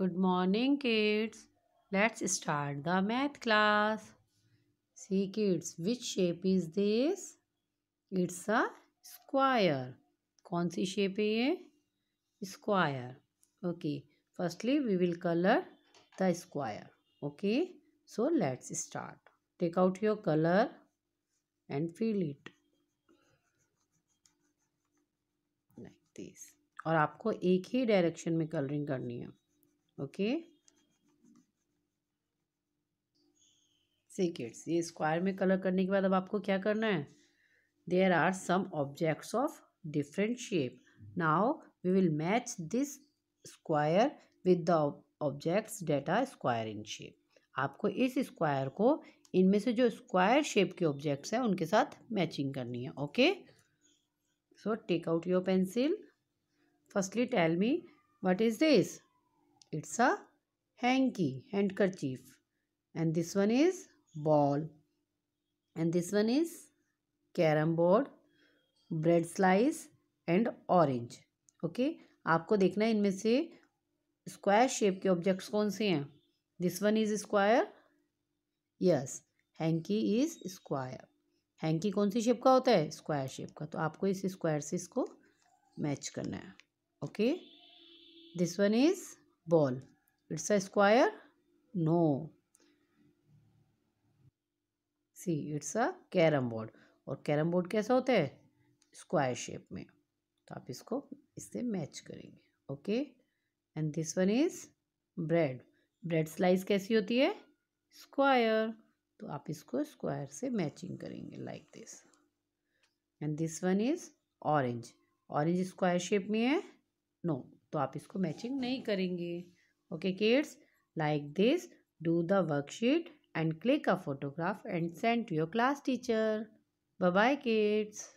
good morning kids let's start the math class see kids which shape is this it's a square कौन सी shape है ये square okay firstly we will colour the square okay so let's start take out your colour and fill it like this और आपको एक ही direction में colouring करनी है ओके सिकेट्स ये स्क्वायर में कलर करने के बाद अब आपको क्या करना है there are some objects of different shape now we will match this square with the objects that are square in shape आपको इस स्क्वायर को इनमें से जो स्क्वायर शेप के ऑब्जेक्ट्स हैं उनके साथ मैचिंग करनी है okay so take out your pencil firstly tell me what is this it's a hanky handkerchief and this one is ball and this one is carrom board bread slice and orange okay आपको देखना है इनमें से square shape के objects कौन से हैं this one is square yes hanky is square hanky कौन सी शेप का होता है स्क्वायर शेप का तो आपको इस स्क्वायर से इसको मैच करना है okay this one is ball it's a square no see it's a carrom board और कैरम बोर्ड कैसा होता है स्क्वायर शेप में तो आप इसको इससे मैच करेंगे okay and this one is bread bread slice कैसी होती है स्क्वायर तो आप इसको स्क्वायर से मैचिंग करेंगे like this and this one is orange orange square shape में है नो तो आप इसको मैचिंग नहीं करेंगे okay kids like this do the worksheet and click a photograph and send to your class teacher bye kids